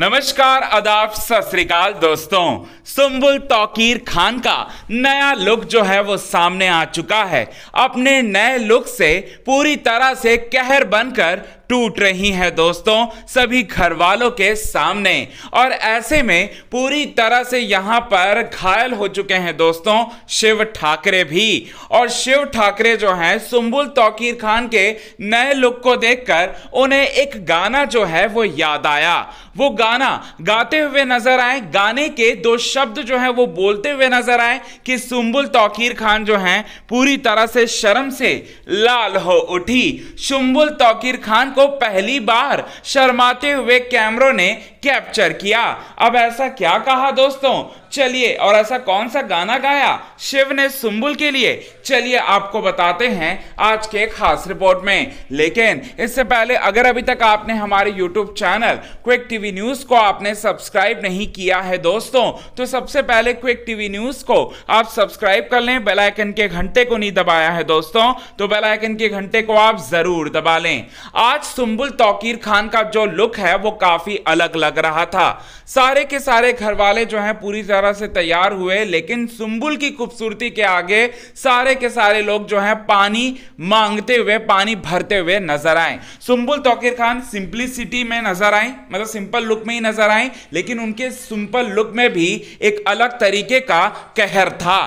नमस्कार अदाब सत दोस्तों सुम्बुल तौकीर खान का नया लुक जो है वो सामने आ चुका है अपने नए लुक से पूरी तरह से कहर बनकर टूट रही है दोस्तों सभी घर वालों के सामने और ऐसे में पूरी तरह से यहाँ पर घायल हो चुके हैं दोस्तों शिव ठाकरे भी और शिव ठाकरे जो है सुम्बुल तौकीर खान के नए लुक को देखकर उन्हें एक गाना जो है वो याद आया वो गाना गाते हुए नजर आए गाने के दो शब्द जो है वो बोलते हुए नजर आए कि सुम्बुल तौकीर खान जो है पूरी तरह से शर्म से लाल हो उठी सुम्बुल तौकीर खान को पहली बार शर्माते हुए कैमरों ने कैप्चर किया अब ऐसा क्या कहा दोस्तों चलिए और ऐसा कौन सा गाना गाया शिव ने सुम्बुल के लिए चलिए आपको बताते हैं आज के खास रिपोर्ट में लेकिन इससे पहले अगर अभी तक आपने हमारे YouTube channel quick TV news को आपने सब्सक्राइब नहीं किया है दोस्तों तो सबसे पहले क्विक टीवी न्यूज को आप सब्सक्राइब कर लें बेलाइकन के घंटे को नहीं दबाया है दोस्तों तो बेलाइकन के घंटे को आप जरूर दबा लें आज सुम्बुल तोकीर खान का जो लुक है वो काफी अलग लग रहा था सारे के सारे घर वाले जो है पूरी तरह तरह से तैयार हुए लेकिन सुंबुल की खूबसूरती के आगे सारे के सारे लोग जो हैं पानी मांगते हुए पानी भरते हुए नजर आए सुंबुल तोकिर खान सिंपलिसिटी में नजर आए मतलब सिंपल लुक में ही नजर आए लेकिन उनके सिंपल लुक में भी एक अलग तरीके का कहर था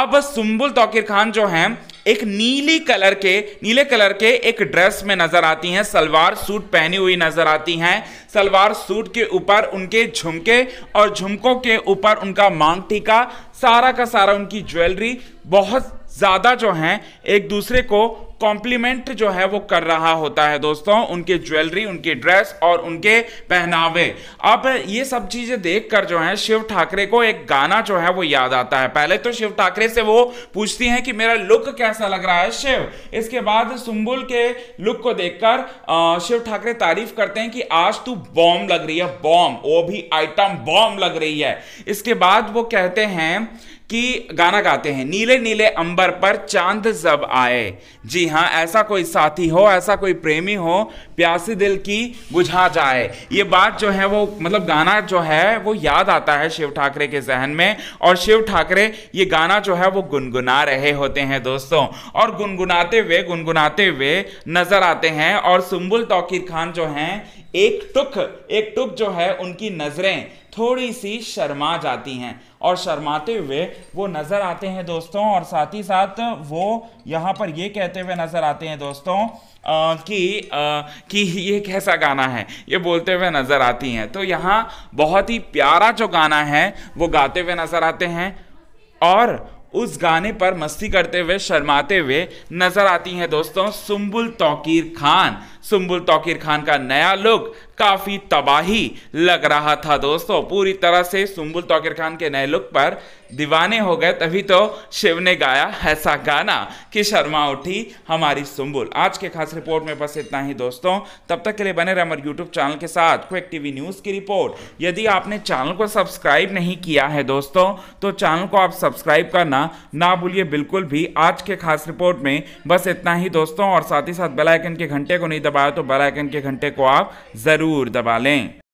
अब सुंबुल तोकिर खान जो हैं एक नीली कलर के नीले कलर के एक ड्रेस में नजर आती हैं सलवार सूट पहनी हुई नजर आती हैं सलवार सूट के ऊपर उनके झुमके और झुमकों के ऊपर उनका मांग टीका सारा का सारा उनकी ज्वेलरी बहुत ज़्यादा जो हैं एक दूसरे को कॉम्प्लीमेंट जो है वो कर रहा होता है दोस्तों उनके ज्वेलरी उनके ड्रेस और उनके पहनावे अब ये सब चीजें देखकर जो है शिव ठाकरे को एक गाना जो है वो याद आता है पहले तो शिव ठाकरे से वो पूछती हैं कि मेरा लुक कैसा लग रहा है शिव इसके बाद सुम्बुल के लुक को देखकर शिव ठाकरे तारीफ करते हैं कि आज तू बॉम्ब लग रही है बॉम्ब वो भी आइटम बॉम्ब लग रही है इसके बाद वो कहते हैं कि गाना गाते हैं नीले नीले अंबर पर चांद जब आए जी जी हाँ ऐसा कोई साथी हो ऐसा कोई प्रेमी हो प्यासी दिल की बुझा जाए ये बात जो है वो मतलब गाना जो है वो याद आता है शिव ठाकरे के जहन में और शिव ठाकरे ये गाना जो है वो गुनगुना रहे होते हैं दोस्तों और गुनगुनाते हुए गुनगुनाते हुए नजर आते हैं और सुम्बुल तोकीर खान जो हैं एक टुक एक टुक जो है उनकी नज़रें थोड़ी सी शर्मा जाती हैं और शर्माते हुए वो नज़र आते हैं दोस्तों और साथ ही साथ वो यहाँ पर ये कहते हुए नज़र आते हैं दोस्तों आ, कि आ, कि ये कैसा गाना है ये बोलते हुए नज़र आती हैं तो यहाँ बहुत ही प्यारा जो गाना है वो गाते हुए नज़र आते हैं और उस गाने पर मस्ती करते हुए शर्माते हुए नज़र आती हैं दोस्तों सुम्बुल तौकीर खान सुम्बुल तोकिर खान का नया लुक काफ़ी तबाही लग रहा था दोस्तों पूरी तरह से सुम्बुल तोकिर खान के नए लुक पर दीवाने हो गए तभी तो शिव ने गाया ऐसा गाना कि शर्मा उठी हमारी सुम्बुल आज के खास रिपोर्ट में बस इतना ही दोस्तों तब तक के लिए बने रहे हमारे यूट्यूब चैनल के साथ क्विक टीवी न्यूज़ की रिपोर्ट यदि आपने चैनल को सब्सक्राइब नहीं किया है दोस्तों तो चैनल को आप सब्सक्राइब करना ना भूलिए बिल्कुल भी आज के खास रिपोर्ट में बस इतना ही दोस्तों और साथ ही साथ बेलाइकन के घंटे को नहीं दबा दबाया तो बेल आइकन के घंटे को आप ज़रूर दबा लें